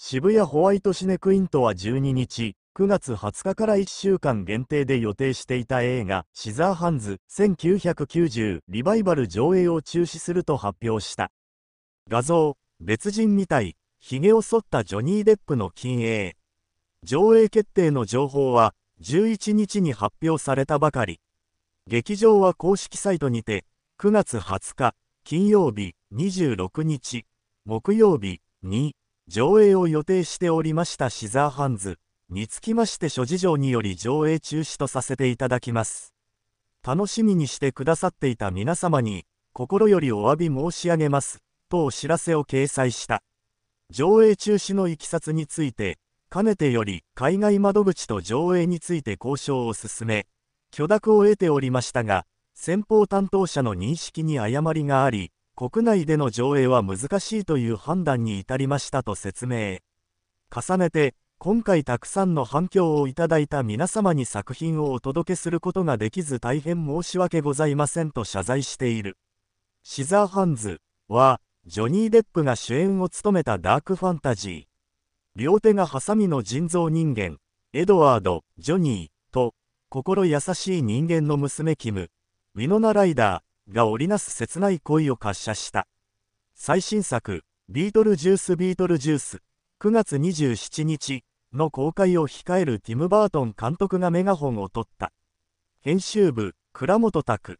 渋谷ホワイトシネクイントは12日、9月20日から1週間限定で予定していた映画、シザーハンズ1990リバイバル上映を中止すると発表した。画像、別人みたい、髭を剃ったジョニー・デップの禁映。上映決定の情報は11日に発表されたばかり。劇場は公式サイトにて、9月20日、金曜日26日、木曜日2、上映を予定しておりましたシザーハンズにつきまして諸事情により上映中止とさせていただきます。楽しみにしてくださっていた皆様に心よりお詫び申し上げます、とお知らせを掲載した。上映中止のいきさつについて、かねてより海外窓口と上映について交渉を進め、許諾を得ておりましたが、先方担当者の認識に誤りがあり、国内での上映は難しいという判断に至りましたと説明。重ねて、今回たくさんの反響をいただいた皆様に作品をお届けすることができず大変申し訳ございませんと謝罪している。シザーハンズは、ジョニー・デップが主演を務めたダークファンタジー。両手がハサミの人造人間、エドワード、ジョニーと、心優しい人間の娘キム、ウィノナ・ライダー、が織りなす切ない恋を滑車した最新作「ビートルジュースビートルジュース」9月27日の公開を控えるティム・バートン監督がメガホンを取った編集部倉本拓